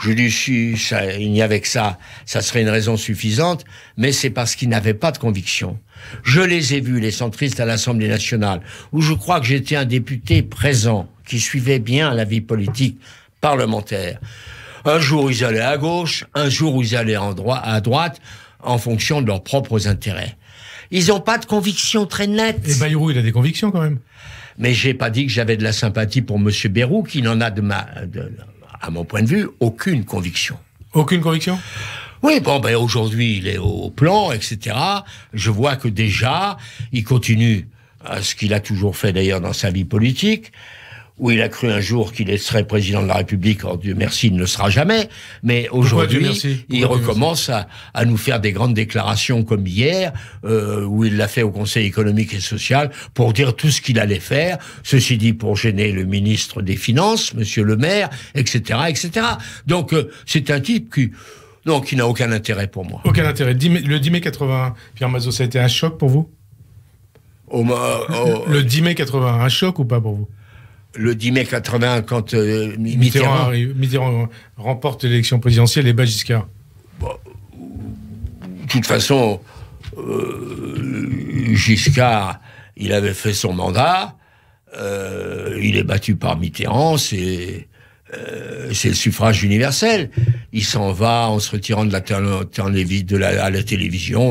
je lui suis, il n'y avait que ça, ça serait une raison suffisante, mais c'est parce qu'ils n'avaient pas de conviction. Je les ai vus, les centristes, à l'Assemblée nationale, où je crois que j'étais un député présent, qui suivait bien la vie politique parlementaire. Un jour, ils allaient à gauche, un jour, ils allaient en droit, à droite en fonction de leurs propres intérêts. Ils n'ont pas de convictions très nettes. Et Bayrou, il a des convictions quand même. Mais j'ai pas dit que j'avais de la sympathie pour M. Bayrou, qui n'en a de à mon point de vue, aucune conviction. Aucune conviction. Oui, bon, ben aujourd'hui il est au plan, etc. Je vois que déjà il continue à euh, ce qu'il a toujours fait d'ailleurs dans sa vie politique, où il a cru un jour qu'il serait président de la République. Oh Dieu merci, il ne le sera jamais. Mais aujourd'hui, il recommence à, nous faire des grandes déclarations comme hier, euh, où il l'a fait au Conseil économique et social pour dire tout ce qu'il allait faire. Ceci dit, pour gêner le ministre des Finances, Monsieur le Maire, etc., etc. Donc, euh, c'est un type qui non, qui n'a aucun intérêt pour moi. Aucun intérêt. Le 10 mai 81, Pierre Mazot, ça a été un choc pour vous oh, oh. Le 10 mai 81, un choc ou pas pour vous le 10 mai 80 quand euh, Mitterrand... Mitterrand, remporte l'élection présidentielle et bat Giscard. de toute façon, euh, Giscard, il avait fait son mandat, euh, il est battu par Mitterrand, c'est euh, c'est le suffrage universel. Il s'en va en se retirant de la, télévision,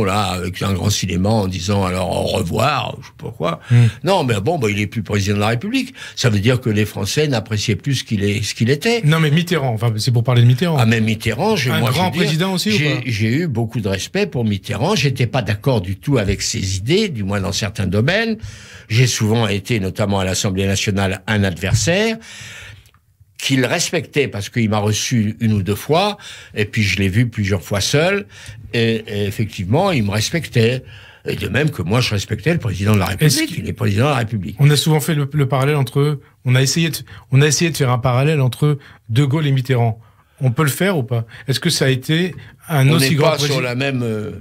là, avec un grand cinéma, en disant alors au revoir, je sais pas quoi. Hmm. Non, mais bon, bah, il est plus président de la République. Ça veut dire que les Français n'appréciaient plus ce qu'il est, ce qu'il était. Non, mais Mitterrand, enfin, c'est pour parler de Mitterrand. Ah, mais Mitterrand, je, un grand président J'ai eu beaucoup de respect pour Mitterrand. J'étais pas d'accord du tout avec ses idées, du moins dans certains domaines. J'ai souvent été, notamment à l'Assemblée nationale, un adversaire qu'il respectait parce qu'il m'a reçu une ou deux fois et puis je l'ai vu plusieurs fois seul et, effectivement il me respectait. Et de même que moi, je respectais le président de la République. Il est président de la République. On a souvent fait le, parallèle entre eux. On a essayé de, on a essayé de faire un parallèle entre De Gaulle et Mitterrand. On peut le faire ou pas Est-ce que ça a été un aussi grand pas sur la même. Euh,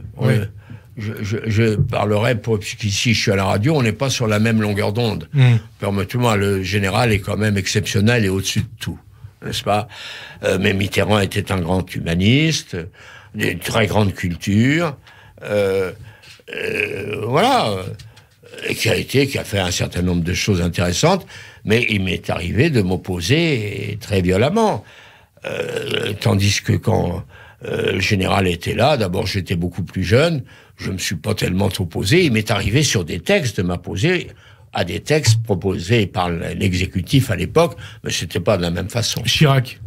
je, parlerai pour puisqu'ici je suis à la radio, on n'est pas sur la même longueur d'onde. Hmm. Permettez-moi, le général est quand même exceptionnel et au-dessus de tout, n'est-ce pas euh, Mais Mitterrand était un grand humaniste, d'une très grande culture, euh, euh, voilà, et qui a été, qui a fait un certain nombre de choses intéressantes. Mais il m'est arrivé de m'opposer très violemment, tandis que quand le général était là, d'abord j'étais beaucoup plus jeune je me suis pas tellement opposé. Il m'est arrivé sur des textes de m'opposer à des textes proposés par l'exécutif à l'époque, mais c'était pas de la même façon. Chirac.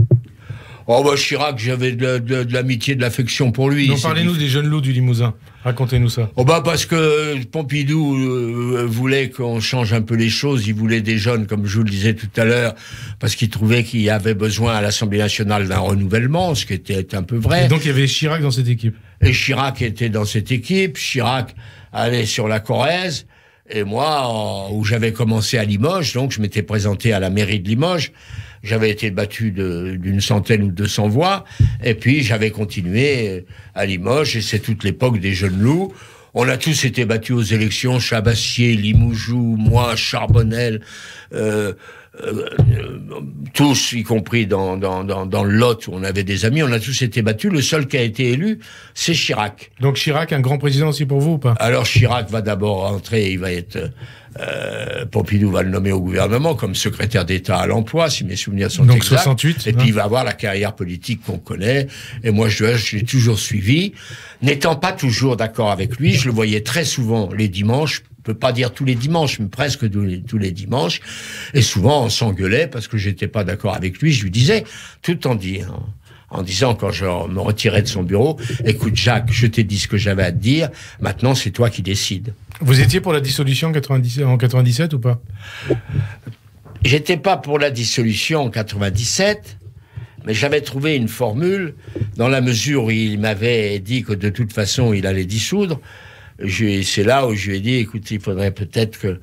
Oh bah Chirac, j'avais de, l'amitié, de l'affection pour lui. Non, parlez-nous des jeunes loups du Limousin. Racontez-nous ça. Oh bah parce que Pompidou euh, voulait qu'on change un peu les choses. Il voulait des jeunes, comme je vous le disais tout à l'heure, parce qu'il trouvait qu'il y avait besoin à l'Assemblée nationale d'un renouvellement, ce qui était un peu vrai. Et donc il y avait Chirac dans cette équipe. Et Chirac était dans cette équipe. Chirac allait sur la Corrèze. Et moi, où j'avais commencé à Limoges, donc je m'étais présenté à la mairie de Limoges. J'avais été battu d'une centaine ou deux cents voix. Et puis j'avais continué euh, à Limoges. Et c'est toute l'époque des jeunes loups on a tous été battus aux élections, Chabassier, Limoujou, moi, Charbonnel, euh, euh, tous, y compris dans, dans, dans le Lot où on avait des amis, on a tous été battus. Le seul qui a été élu, c'est Chirac. Donc Chirac, un grand président aussi pour vous ou pas Alors Chirac va d'abord entrer, il va être euh, euh, Pompidou va le nommer au gouvernement comme secrétaire d'État à l'emploi, si mes souvenirs sont Donc exacts. 68. Et puis hein. il va avoir la carrière politique qu'on connaît. Et moi, je, l'ai toujours suivi, n'étant pas toujours d'accord avec lui. Je le voyais très souvent les dimanches peux pas dire tous les dimanches, mais presque tous les, dimanches. Et souvent, on s'engueulait parce que j'étais pas d'accord avec lui. Je lui disais, tout en disant, hein. en disant quand je me retirais de son bureau, écoute Jacques, je t'ai dit ce que j'avais à te dire. Maintenant, c'est toi qui décides. Vous étiez pour la dissolution en 97 ou pas J'étais pas pour la dissolution en 97, mais j'avais trouvé une formule dans la mesure où il m'avait dit que de toute façon il allait dissoudre. C'est là où je lui ai dit, écoute, il faudrait peut-être que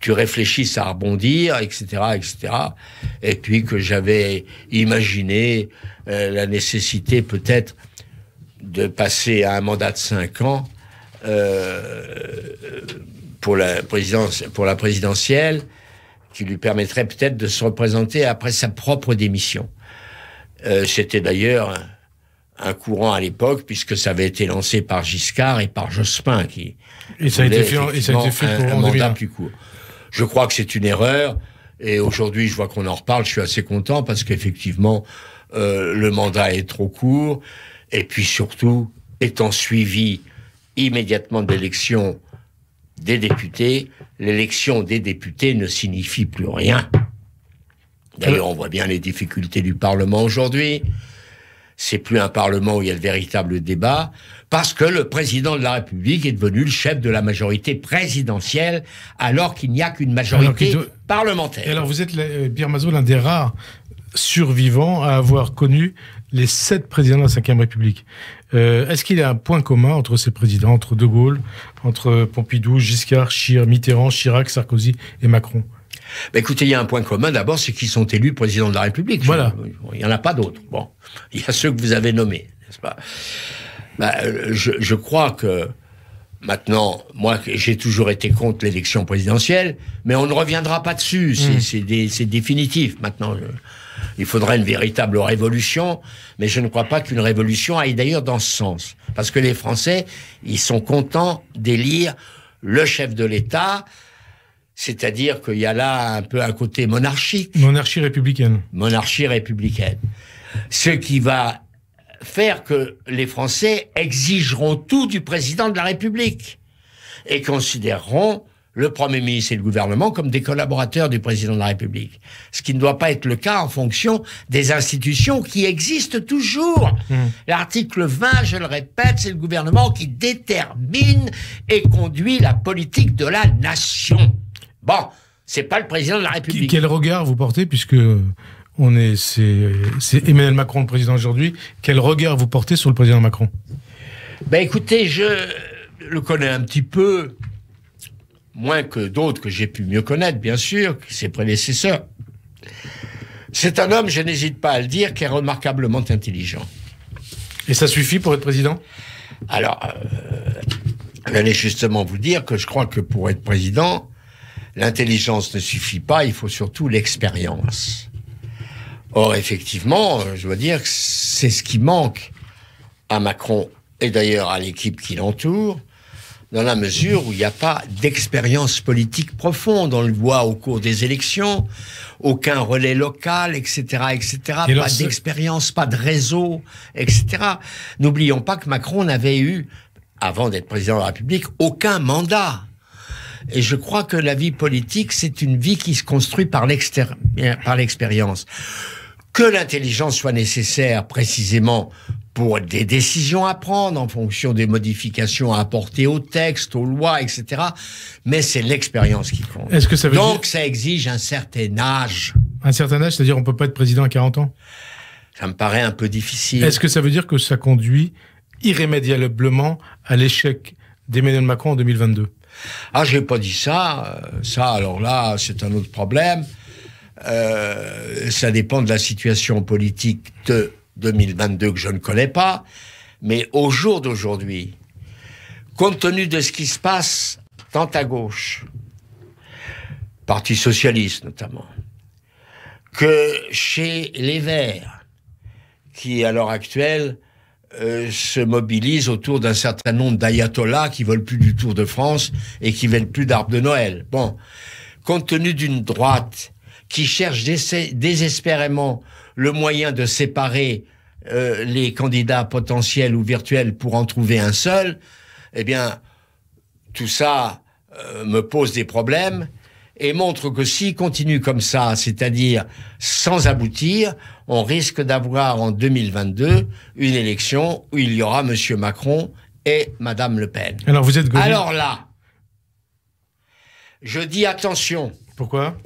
tu réfléchisses à rebondir, etc., etc. Et puis que j'avais imaginé euh, la nécessité peut-être de passer à un mandat de 5 ans euh, pour, la présidence, pour la présidentielle qui lui permettrait peut-être de se représenter après sa propre démission. Euh, c'était d'ailleurs un courant à l'époque, puisque ça avait été lancé par Giscard et par Jospin, qui et ça a été fait, pour un mandat plus court. Je crois que c'est une erreur, et aujourd'hui, je vois qu'on en reparle, je suis assez content, parce qu'effectivement, euh, le mandat est trop court, et puis surtout, étant suivi immédiatement d'élection des députés, l'élection des députés ne signifie plus rien. D'ailleurs, on voit bien les difficultés du Parlement aujourd'hui. C'est plus un Parlement où il y a le véritable débat, parce que le président de la République est devenu le chef de la majorité présidentielle, alors qu'il n'y a qu'une majorité parlementaire. alors, vous êtes, euh, Pierre Mazot, l'un des rares survivants à avoir connu les sept présidents de la Ve République. Euh, est-ce qu'il y a un point commun entre ces présidents, entre De Gaulle, entre Pompidou, Giscard, Mitterrand, Chirac, Sarkozy et Macron bah écoutez, il y a un point commun d'abord, c'est qu'ils sont élus président de la République. Voilà. Il n'y en a pas d'autres. Bon, il y a ceux que vous avez nommés, n'est-ce pas ben, je, crois que Maintenant, moi, j'ai toujours été contre l'élection présidentielle, mais on ne reviendra pas dessus. C'est hmm. définitif. Maintenant, il faudrait une véritable révolution, mais je ne crois pas qu'une révolution aille d'ailleurs dans ce sens. Parce que les Français, ils sont contents d'élire le chef de l'État, c'est-à-dire qu'il y a là un peu un côté monarchique. Monarchie républicaine. Monarchie républicaine. Ce qui va faire que les Français exigeront tout du président de la République et considéreront le Premier ministre et le gouvernement comme des collaborateurs du président de la République. Ce qui ne doit pas être le cas en fonction des institutions qui existent toujours. Hmm. L'article 20, je le répète, c'est le gouvernement qui détermine et conduit la politique de la nation. Bon, c'est pas le président de la République. Quel regard vous portez puisque on est c'est Emmanuel Macron le président aujourd'hui, quel regard vous portez sur le président Macron Ben écoutez, je le connais un petit peu moins que d'autres que j'ai pu mieux connaître, bien sûr, que ses prédécesseurs. C'est un homme, je n'hésite pas à le dire, qui est remarquablement intelligent. Et ça suffit pour être président Alors, euh, j'allais justement vous dire que je crois que pour être président, l'intelligence ne suffit pas, il faut surtout l'expérience. Or, effectivement, euh, je dois dire que c'est ce qui manque à Macron et d'ailleurs à l'équipe qui l'entoure dans la mesure où il n'y a pas d'expérience politique profonde. On le voit au cours des élections, aucun relais local, etc., etc. pas d'expérience, pas de réseau, etc. N'oublions pas que Macron n'avait eu, avant d'être président de la République, aucun mandat. Et je crois que la vie politique, c'est une vie qui se construit par l'expérience que l'intelligence soit nécessaire précisément pour des décisions à prendre en fonction des modifications à apporter au texte, aux lois, etc. Mais c'est l'expérience qui compte. Donc ça exige un certain âge. Un certain âge, c'est-à-dire on peut pas être président à 40 ans Ça me paraît un peu difficile. Est-ce que ça veut dire que ça conduit irrémédiablement à l'échec d'Emmanuel Macron en 2022 ah, je j'ai pas dit ça. Euh, ça, alors là, c'est un autre problème. Euh, ça dépend de la situation politique de 2022 que je ne connais pas. Mais au jour d'aujourd'hui, compte tenu de ce qui se passe tant à gauche, Parti socialiste notamment, que chez les Verts, qui à l'heure actuelle euh, se mobilisent autour d'un certain nombre d'ayatollahs qui veulent plus du Tour de France et qui veulent plus d'arbres de Noël. Bon, compte tenu d'une droite qui cherche désespérément le moyen de séparer euh, les candidats potentiels ou virtuels pour en trouver un seul, eh bien, tout ça euh, me pose des problèmes et montre que s'il continue comme ça, c'est-à-dire sans aboutir, on risque d'avoir en 2022 une élection où il y aura Monsieur Macron et Madame Le Pen. Alors vous êtes Alors là, je dis attention. Pourquoi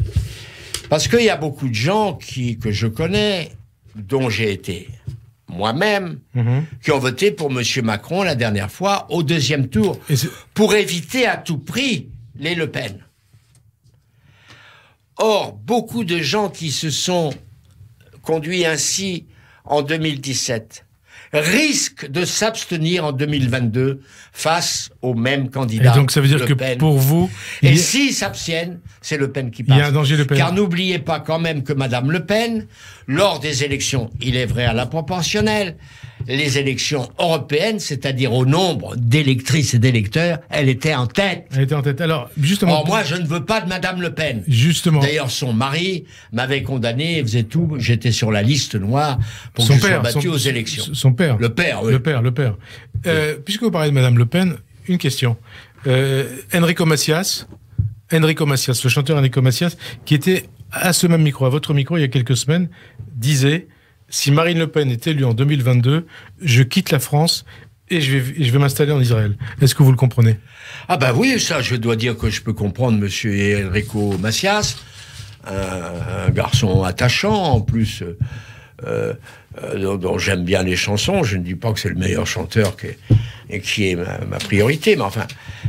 parce qu'il y a beaucoup de gens qui, que je connais, dont j'ai été moi-même, mhm. qui ont voté pour M. Macron la dernière fois au deuxième tour, pour éviter à tout prix les Le Pen. Or, beaucoup de gens qui se sont conduits ainsi en 2017 risque de s'abstenir en 2022 face aux mêmes candidats. Et donc ça veut dire que pour vous... Et s'ils s'abstiennent, c'est Le Pen qui passe. Il y a un danger de Pen. Car n'oubliez pas quand même que Madame Le Pen, lors des élections, il est vrai à la proportionnelle, les élections européennes, c'est-à-dire au nombre d'électrices et d'électeurs, elle était en tête. Elle était en tête. Alors, justement. moi, je ne veux pas de Madame Le Pen. Justement. D'ailleurs, son mari m'avait condamné, faisait tout. J'étais sur la liste noire pour son que je sois battu aux élections. Son père. Le père, oui. Le père, le père. Euh, Puisque vous parlez de Madame Le Pen, une question. Euh, Enrico Macias, Enrico Macias, le chanteur Enrico Macias, qui était à ce même micro, à votre micro, il y a quelques semaines, disait si Marine Le Pen est élue en 2022, je quitte la France et je vais, je vais m'installer en Israël. Est-ce que vous le comprenez Ah ben oui, ça, je dois dire que je peux comprendre Monsieur Enrico Macias, un, garçon attachant en plus. Euh, euh, dont, j'aime bien les chansons. Je ne dis pas que c'est le meilleur chanteur qui est, qui est ma, ma priorité, mais enfin,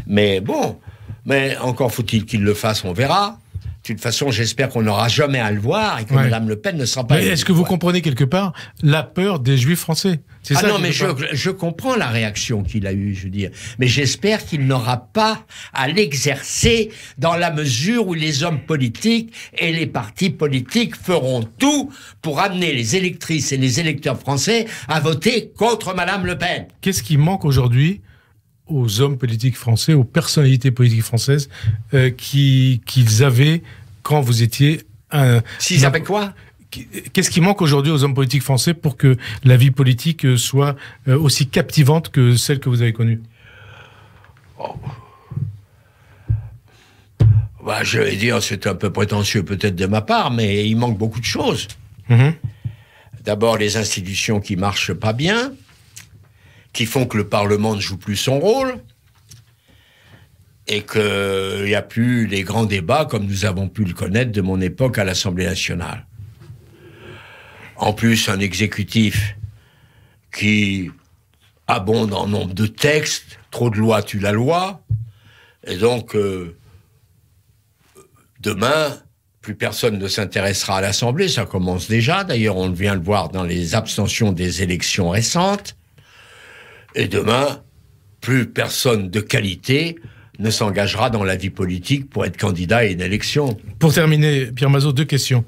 mais bon, mais encore faut-il qu'il le fasse, on verra de façon, j'espère qu'on n'aura jamais à le voir et que Mme Le Pen ne sera pas. Mais est-ce que vous comprenez quelque part la peur des Juifs français c'est Ah non, mais je, je, comprends la réaction qu'il a eue, je veux dire. Mais j'espère qu'il n'aura pas à l'exercer dans la mesure où les hommes politiques et les partis politiques feront tout pour amener les électrices et les électeurs français à voter contre Mme Le Pen. Qu'est-ce qui manque aujourd'hui aux hommes politiques français, aux personnalités politiques françaises euh, qu'ils avaient quand vous étiez un. S'ils avaient quoi Qu'est-ce qui manque aujourd'hui aux hommes politiques français pour que la vie politique euh, soit euh, aussi captivante que celle que vous avez connue oh. bah, Je vais dire, c'est un peu prétentieux peut-être de ma part, mais il manque beaucoup de choses. Mhm. D'abord, les institutions qui marchent pas bien qui font que le Parlement ne joue plus son rôle et qu'il n'y euh, a plus les grands débats comme nous avons pu le connaître de mon époque à l'Assemblée nationale. En plus, un exécutif qui abonde en nombre de textes, trop de lois tue la loi, et donc euh, demain, plus personne ne s'intéressera à l'Assemblée, ça commence déjà, d'ailleurs on vient le voir dans les abstentions des élections récentes, et demain, plus personne de qualité ne s'engagera dans la vie politique pour être candidat à une élection. Pour terminer, Pierre Mazot, deux questions.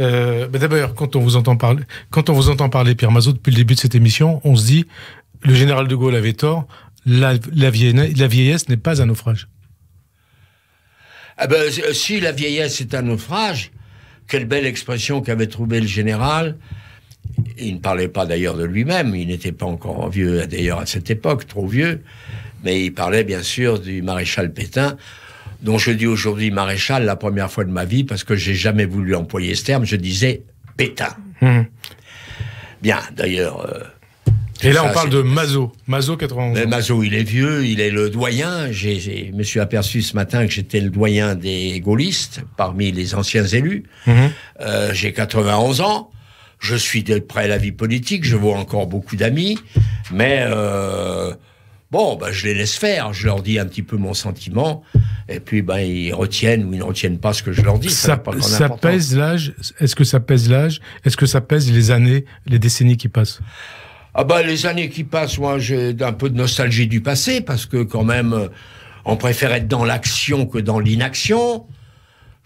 Euh, bah d'abord, quand on vous entend parler, quand on vous entend parler, Pierre Mazot, depuis le début de cette émission, on se dit le général de Gaulle avait tort. La, vieillesse n'est pas un naufrage. Ah ben, si la vieillesse est un naufrage, quelle belle expression qu'avait trouvée le général il ne parlait pas d'ailleurs de lui-même, il n'était pas encore vieux d'ailleurs à cette époque, trop vieux, mais il parlait bien sûr du maréchal Pétain, dont je dis aujourd'hui maréchal la première fois de ma vie parce que j'ai jamais voulu employer ce terme, je disais Pétain. Hum. Bien, d'ailleurs. Euh, Et là, on parle de Mazo, Mazo 91. Mazo, il est vieux, il est le doyen. Je me suis aperçu ce matin que j'étais le doyen des gaullistes parmi les anciens élus. Hum. Euh, j'ai 91 ans. Je suis de près à la vie politique, je vois encore beaucoup d'amis, mais euh, bon, bah, je les laisse faire, je leur dis un petit peu mon sentiment, et puis bah, ils retiennent ou ils ne retiennent pas ce que je leur dis. Ça, ça, pèse l'âge Est-ce que ça pèse l'âge Est-ce que ça pèse les années, les décennies qui passent ah bah les années qui passent, moi j'ai un peu de nostalgie du passé parce que quand même on préfère être dans l'action que dans l'inaction.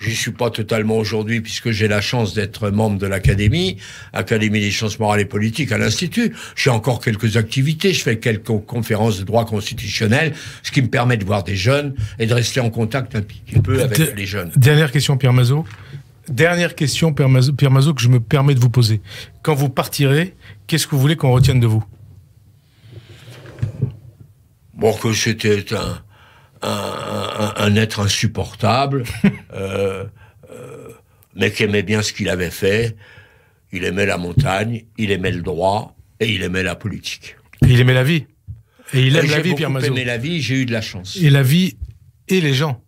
J'y suis pas totalement aujourd'hui puisque j'ai la chance d'être membre de l'Académie, Académie des sciences morales et politiques à l'Institut. J'ai encore quelques activités, je fais quelques conférences de droit constitutionnel, ce qui me permet de voir des jeunes et de rester en contact un petit peu euh, avec les jeunes. Dernière question, Pierre Mazot. Dernière question, Pierre Mazot, que je me permets de vous poser. Quand vous partirez, qu'est-ce que vous voulez qu'on retienne de vous Bon, que c'était un, un, être insupportable, (laughs) euh, euh, mais qui aimait bien ce qu'il avait fait. Il aimait la montagne, il aimait le droit et il aimait la politique. il aimait la vie. Et il aime la vie, Pierre Mazot. la vie, j'ai eu de la chance. Et la vie et les gens.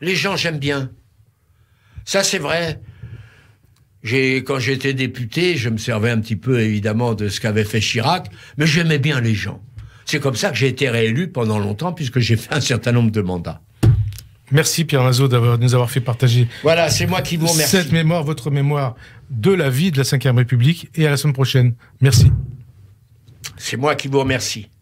Les gens, j'aime bien. Ça, c'est vrai. quand j'étais député, je me servais un petit peu évidemment de ce qu'avait fait Chirac, mais j'aimais bien les gens. C'est comme ça que j'ai été réélu pendant longtemps, puisque j'ai fait un certain nombre de mandats. Merci Pierre Lazo d'avoir nous avoir fait partager. Voilà, c'est moi qui vous remercie. Cette mémoire, votre mémoire de la vie de la Ve République et à la semaine prochaine. Merci. C'est moi qui vous remercie.